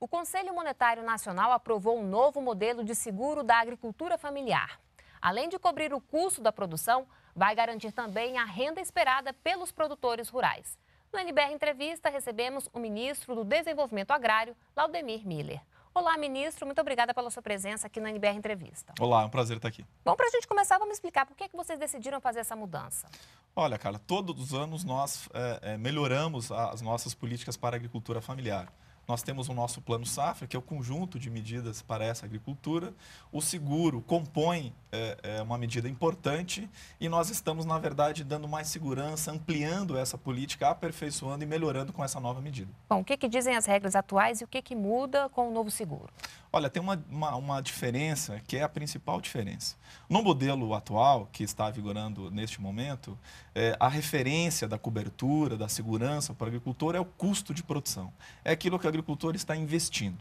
O Conselho Monetário Nacional aprovou um novo modelo de seguro da agricultura familiar. Além de cobrir o custo da produção, vai garantir também a renda esperada pelos produtores rurais. No NBR Entrevista, recebemos o ministro do Desenvolvimento Agrário, Laudemir Miller. Olá, ministro, muito obrigada pela sua presença aqui no NBR Entrevista. Olá, é um prazer estar aqui. Bom, para a gente começar, vamos explicar por que, é que vocês decidiram fazer essa mudança. Olha, cara, todos os anos nós é, é melhoramos as nossas políticas para a agricultura familiar. Nós temos o nosso plano safra, que é o conjunto de medidas para essa agricultura. O seguro compõe é, é, uma medida importante e nós estamos, na verdade, dando mais segurança, ampliando essa política, aperfeiçoando e melhorando com essa nova medida. Bom, o que, que dizem as regras atuais e o que, que muda com o novo seguro? Olha, tem uma, uma, uma diferença que é a principal diferença. No modelo atual, que está vigorando neste momento, é, a referência da cobertura, da segurança para o agricultor é o custo de produção. É aquilo que o agricultor está investindo.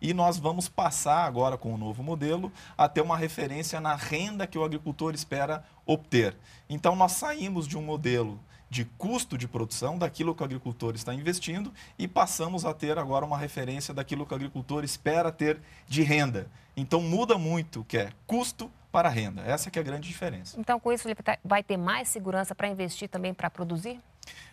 E nós vamos passar agora com o novo modelo a ter uma referência na renda que o agricultor espera obter. Então nós saímos de um modelo de custo de produção daquilo que o agricultor está investindo e passamos a ter agora uma referência daquilo que o agricultor espera ter de renda. Então muda muito o que é custo para renda. Essa que é a grande diferença. Então com isso ele tá, vai ter mais segurança para investir também para produzir?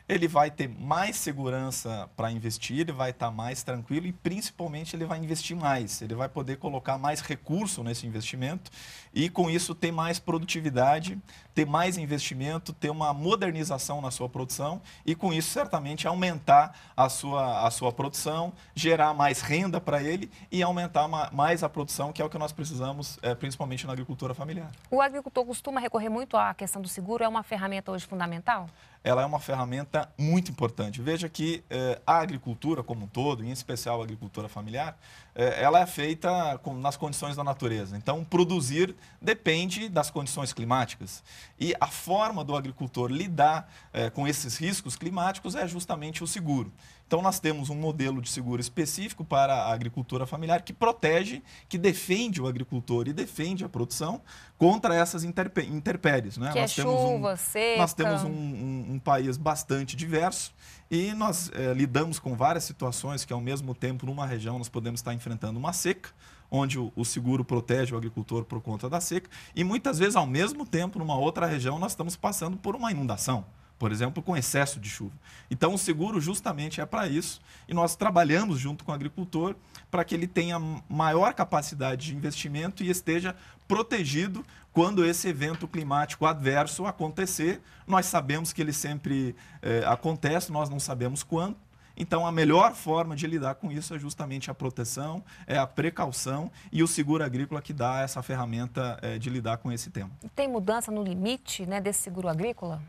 ele vai ter mais segurança para investir, ele vai estar tá mais tranquilo e principalmente ele vai investir mais, ele vai poder colocar mais recurso nesse investimento e com isso ter mais produtividade, ter mais investimento, ter uma modernização na sua produção e com isso certamente aumentar a sua, a sua produção, gerar mais renda para ele e aumentar mais a produção, que é o que nós precisamos, é, principalmente na agricultura familiar. O agricultor costuma recorrer muito à questão do seguro, é uma ferramenta hoje fundamental? Ela é uma ferramenta Tá muito importante. Veja que eh, a agricultura como um todo, em especial a agricultura familiar, eh, ela é feita com, nas condições da natureza. Então, produzir depende das condições climáticas. E a forma do agricultor lidar eh, com esses riscos climáticos é justamente o seguro. Então, nós temos um modelo de seguro específico para a agricultura familiar que protege, que defende o agricultor e defende a produção contra essas interpé intempéries. Né? Que é nós, é temos chuva, um, seca. nós temos um, um, um país bastante diverso e nós é, lidamos com várias situações que, ao mesmo tempo, numa região nós podemos estar enfrentando uma seca, onde o, seguro protege o agricultor por conta da seca, e muitas vezes, ao mesmo tempo, numa outra região, nós estamos passando por uma inundação por exemplo, com excesso de chuva. Então, o seguro justamente é para isso e nós trabalhamos junto com o agricultor para que ele tenha maior capacidade de investimento e esteja protegido quando esse evento climático adverso acontecer. Nós sabemos que ele sempre eh, acontece, nós não sabemos quando. Então, a melhor forma de lidar com isso é justamente a proteção, é a precaução e o seguro agrícola que dá essa ferramenta eh, de lidar com esse tema. Tem mudança no limite né, desse seguro agrícola?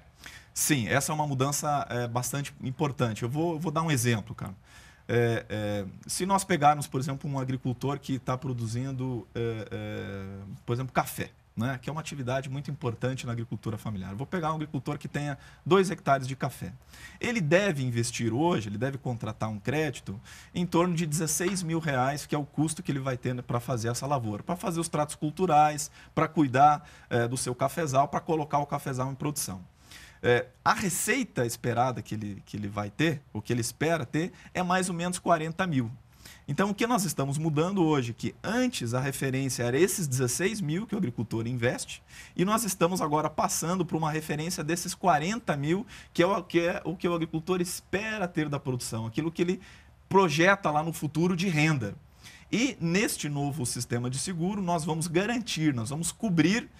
Sim, essa é uma mudança é, bastante importante. Eu vou, vou dar um exemplo, cara. É, é, se nós pegarmos, por exemplo, um agricultor que está produzindo, é, é, por exemplo, café, né, que é uma atividade muito importante na agricultura familiar. Eu vou pegar um agricultor que tenha dois hectares de café. Ele deve investir hoje, ele deve contratar um crédito em torno de 16 mil reais, que é o custo que ele vai ter né, para fazer essa lavoura, para fazer os tratos culturais, para cuidar é, do seu cafezal, para colocar o cafezal em produção. É, a receita esperada que ele, que ele vai ter, o que ele espera ter, é mais ou menos 40 mil. Então, o que nós estamos mudando hoje? Que antes a referência era esses 16 mil que o agricultor investe, e nós estamos agora passando por uma referência desses 40 mil, que é o que, é o, que o agricultor espera ter da produção, aquilo que ele projeta lá no futuro de renda. E neste novo sistema de seguro, nós vamos garantir, nós vamos cobrir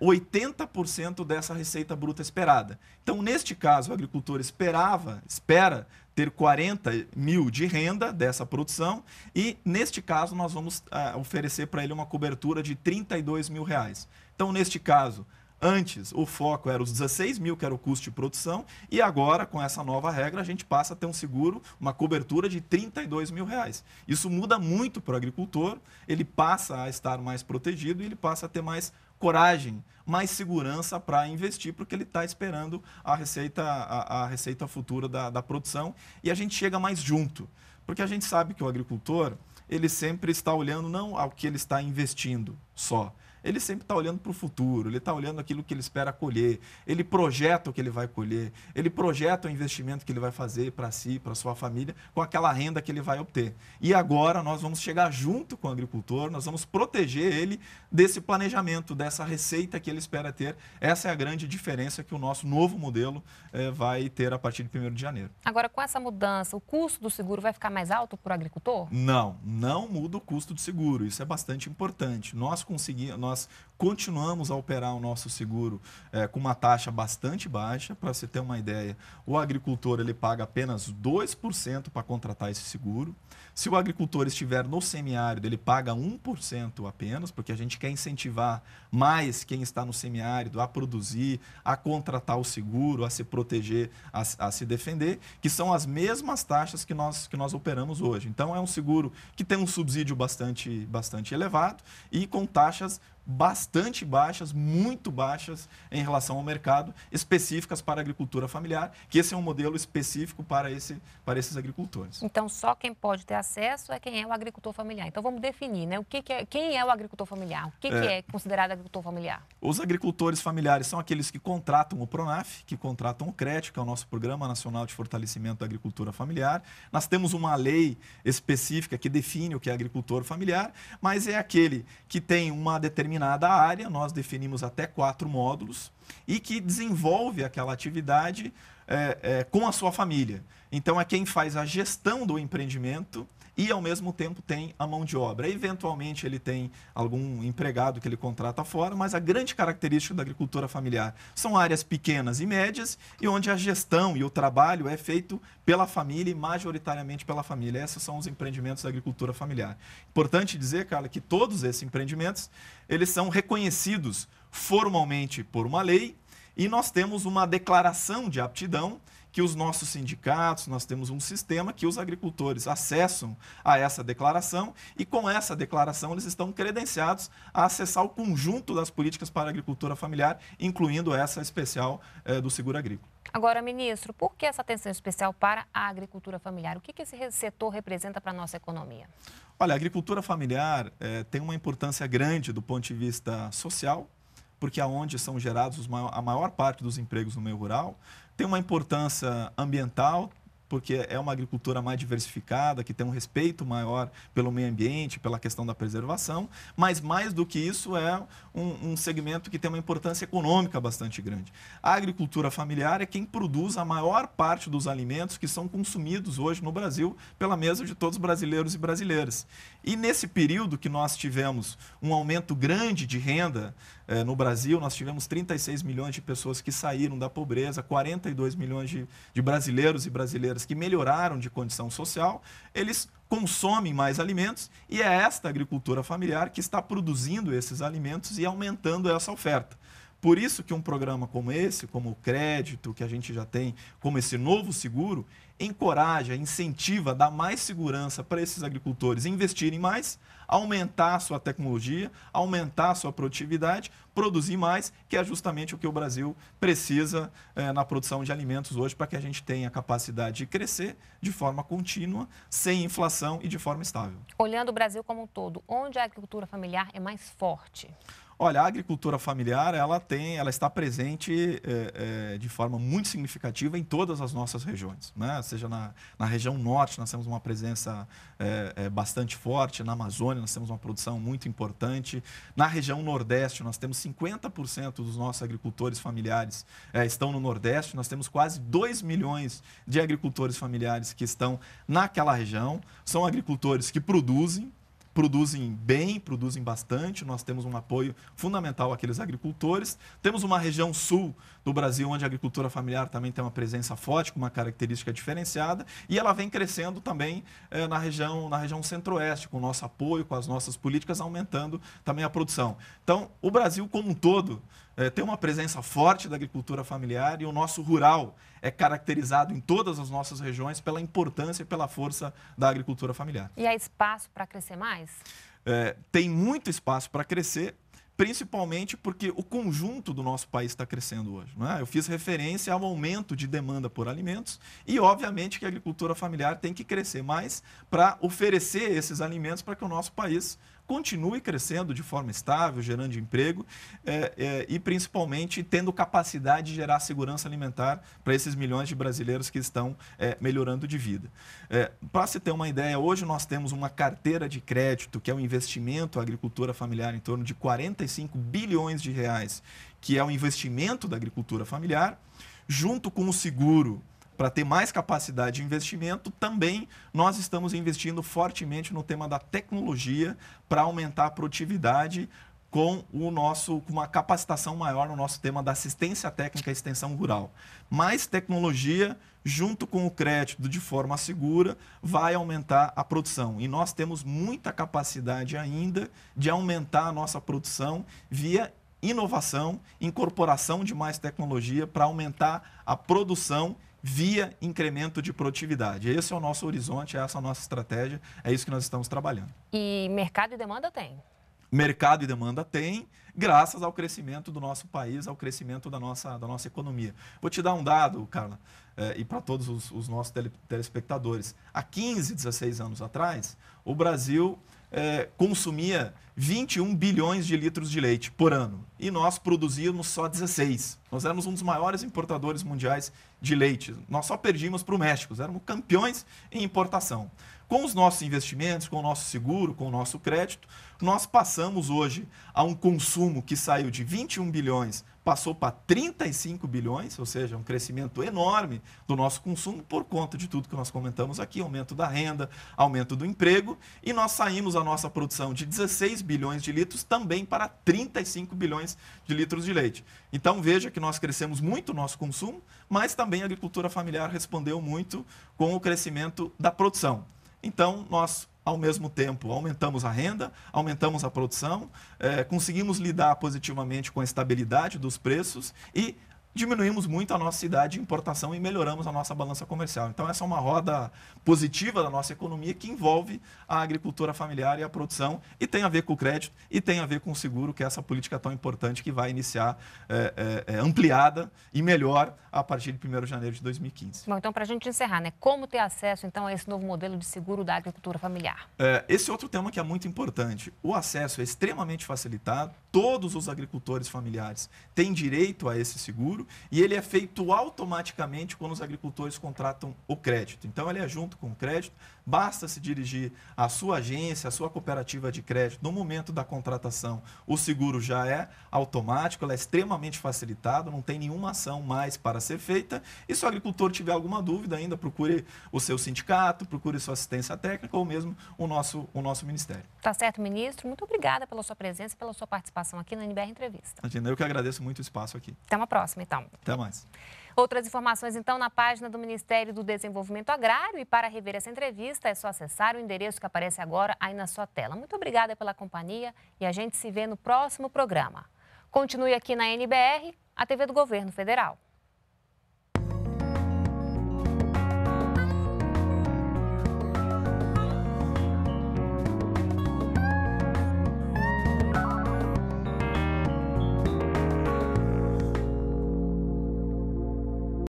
80% é, dessa receita bruta esperada. Então, neste caso, o agricultor esperava, espera ter 40 mil de renda dessa produção e, neste caso, nós vamos é, oferecer para ele uma cobertura de 32 mil reais. Então, neste caso, Antes, o foco era os 16 mil, que era o custo de produção, e agora, com essa nova regra, a gente passa a ter um seguro, uma cobertura de 32 mil reais. Isso muda muito para o agricultor, ele passa a estar mais protegido e ele passa a ter mais coragem, mais segurança para investir, porque ele está esperando a receita, a, a receita futura da, da produção e a gente chega mais junto. Porque a gente sabe que o agricultor, ele sempre está olhando não ao que ele está investindo só, ele sempre está olhando para o futuro, ele está olhando aquilo que ele espera colher, ele projeta o que ele vai colher, ele projeta o investimento que ele vai fazer para si, para sua família, com aquela renda que ele vai obter. E agora nós vamos chegar junto com o agricultor, nós vamos proteger ele desse planejamento, dessa receita que ele espera ter. Essa é a grande diferença que o nosso novo modelo eh, vai ter a partir de 1 de janeiro. Agora, com essa mudança, o custo do seguro vai ficar mais alto para o agricultor? Não, não muda o custo do seguro, isso é bastante importante. Nós conseguimos nós continuamos a operar o nosso seguro é, com uma taxa bastante baixa. Para você ter uma ideia, o agricultor ele paga apenas 2% para contratar esse seguro. Se o agricultor estiver no semiárido, ele paga 1% apenas, porque a gente quer incentivar mais quem está no semiárido a produzir, a contratar o seguro, a se proteger, a, a se defender, que são as mesmas taxas que nós, que nós operamos hoje. Então, é um seguro que tem um subsídio bastante, bastante elevado e com taxas bastante baixas, muito baixas em relação ao mercado, específicas para a agricultura familiar, que esse é um modelo específico para, esse, para esses agricultores. Então, só quem pode ter acesso é quem é o agricultor familiar. Então, vamos definir, né? O que, que é, quem é o agricultor familiar? O que é, que é considerado agricultor familiar? Os agricultores familiares são aqueles que contratam o PRONAF, que contratam o CRET, que é o nosso Programa Nacional de Fortalecimento da Agricultura Familiar. Nós temos uma lei específica que define o que é agricultor familiar, mas é aquele que tem uma determinada determinada área, nós definimos até quatro módulos, e que desenvolve aquela atividade é, é, com a sua família. Então, é quem faz a gestão do empreendimento e ao mesmo tempo tem a mão de obra. Eventualmente ele tem algum empregado que ele contrata fora, mas a grande característica da agricultura familiar são áreas pequenas e médias e onde a gestão e o trabalho é feito pela família e majoritariamente pela família. Esses são os empreendimentos da agricultura familiar. Importante dizer, Carla, que todos esses empreendimentos, eles são reconhecidos formalmente por uma lei e nós temos uma declaração de aptidão que os nossos sindicatos, nós temos um sistema que os agricultores acessam a essa declaração e com essa declaração eles estão credenciados a acessar o conjunto das políticas para a agricultura familiar, incluindo essa especial eh, do seguro agrícola. Agora, ministro, por que essa atenção especial para a agricultura familiar? O que, que esse setor representa para a nossa economia? Olha, a agricultura familiar eh, tem uma importância grande do ponto de vista social, porque é onde são gerados maior, a maior parte dos empregos no meio rural, tem uma importância ambiental, porque é uma agricultura mais diversificada, que tem um respeito maior pelo meio ambiente, pela questão da preservação, mas mais do que isso é um, um, segmento que tem uma importância econômica bastante grande. A agricultura familiar é quem produz a maior parte dos alimentos que são consumidos hoje no Brasil pela mesa de todos os brasileiros e brasileiras. E nesse período que nós tivemos um aumento grande de renda é, no Brasil, nós tivemos 36 milhões de pessoas que saíram da pobreza, 42 milhões de, de brasileiros e brasileiras que melhoraram de condição social. Eles consomem mais alimentos e é esta agricultura familiar que está produzindo esses alimentos e aumentando essa oferta. Por isso que um programa como esse, como o crédito que a gente já tem, como esse novo seguro, encoraja, incentiva, dá mais segurança para esses agricultores investirem mais, aumentar a sua tecnologia, aumentar a sua produtividade, produzir mais, que é justamente o que o Brasil precisa eh, na produção de alimentos hoje para que a gente tenha a capacidade de crescer de forma contínua, sem inflação e de forma estável. Olhando o Brasil como um todo, onde a agricultura familiar é mais forte? Olha, a agricultura familiar ela tem, ela está presente é, é, de forma muito significativa em todas as nossas regiões, né? Seja na, na região norte nós temos uma presença é, bastante forte, na Amazônia nós temos uma produção muito importante, na região nordeste nós temos 50% dos nossos agricultores familiares estão no nordeste, nós temos quase 2 milhões de agricultores familiares que estão naquela região, são agricultores que produzem produzem bem, produzem bastante, nós temos um apoio fundamental àqueles agricultores. Temos uma região sul do Brasil, onde a agricultura familiar também tem uma presença forte, com uma característica diferenciada, e ela vem crescendo também eh, na região, na região centro-oeste, com o nosso apoio, com as nossas políticas, aumentando também a produção. Então, o Brasil como um todo eh, tem uma presença forte da agricultura familiar e o nosso rural é caracterizado em todas as nossas regiões pela importância e pela força da agricultura familiar. E há espaço para crescer mais? Eh, tem muito espaço para crescer, principalmente porque o conjunto do nosso país está crescendo hoje. Né? Eu fiz referência ao aumento de demanda por alimentos e, obviamente, que a agricultura familiar tem que crescer mais para oferecer esses alimentos para que o nosso país continue crescendo de forma estável, gerando emprego é, é, e principalmente tendo capacidade de gerar segurança alimentar para esses milhões de brasileiros que estão é, melhorando de vida. É, para se ter uma ideia, hoje nós temos uma carteira de crédito, que é o um investimento à agricultura familiar, em torno de 45 bilhões de reais, que é o um investimento da agricultura familiar, junto com o seguro para ter mais capacidade de investimento, também nós estamos investindo fortemente no tema da tecnologia para aumentar a produtividade com o nosso com uma capacitação maior no nosso tema da assistência técnica e extensão rural. Mais tecnologia junto com o crédito de forma segura vai aumentar a produção. E nós temos muita capacidade ainda de aumentar a nossa produção via inovação, incorporação de mais tecnologia para aumentar a produção via incremento de produtividade. Esse é o nosso horizonte, essa é a nossa estratégia, é isso que nós estamos trabalhando. E mercado e demanda tem? mercado e demanda tem, graças ao crescimento do nosso país, ao crescimento da nossa, da nossa economia. Vou te dar um dado, Carla, eh, e para todos os, os, nossos telespectadores. Há 15, 16 anos atrás, o Brasil eh, consumia 21 bilhões de litros de leite por ano e nós produzíamos só 16. Nós éramos um dos maiores importadores mundiais de leite. Nós só perdíamos para o México, éramos campeões em importação. Com os nossos investimentos, com o nosso seguro, com o nosso crédito, nós passamos hoje a um consumo que saiu de 21 bilhões, passou para 35 bilhões, ou seja, um crescimento enorme do nosso consumo por conta de tudo que nós comentamos aqui, aumento da renda, aumento do emprego, e nós saímos a nossa produção de 16 bilhões de litros também para 35 bilhões de litros de leite. Então veja que nós crescemos muito o nosso consumo, mas também a agricultura familiar respondeu muito com o crescimento da produção. Então, nós, ao mesmo tempo, aumentamos a renda, aumentamos a produção, é, conseguimos lidar positivamente com a estabilidade dos preços e diminuímos muito a nossa cidade de importação e melhoramos a nossa balança comercial. Então, essa é uma roda positiva da nossa economia que envolve a agricultura familiar e a produção e tem a ver com o crédito e tem a ver com o seguro, que é essa política tão importante que vai iniciar é, é, é ampliada e melhor a partir de 1 de janeiro de 2015. Bom, então, para a gente encerrar, né, como ter acesso então a esse novo modelo de seguro da agricultura familiar? É, esse é outro tema que é muito importante. O acesso é extremamente facilitado, todos os agricultores familiares têm direito a esse seguro, e ele é feito automaticamente quando os agricultores contratam o crédito. Então, ele é junto com o crédito, Basta se dirigir à sua agência, à sua cooperativa de crédito no momento da contratação. O seguro já é automático, é extremamente facilitado, não tem nenhuma ação mais para ser feita. E se o agricultor tiver alguma dúvida ainda, procure o seu sindicato, procure sua assistência técnica ou mesmo o nosso, o nosso ministério. Tá certo, ministro. Muito obrigada pela sua presença, e pela sua participação aqui na NBR Entrevista. eu que agradeço muito o espaço aqui. Até uma próxima, então. Até mais. Outras informações, então, na página do Ministério do Desenvolvimento Agrário. E para rever essa entrevista, é só acessar o endereço que aparece agora aí na sua tela. Muito obrigada pela companhia e a gente se vê no próximo programa. Continue aqui na NBR, a TV do Governo Federal.